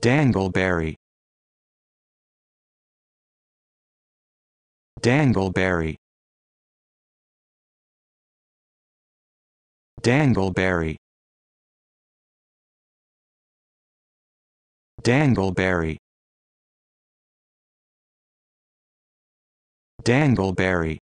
Dangleberry Dangleberry Dangleberry Dangleberry Dangleberry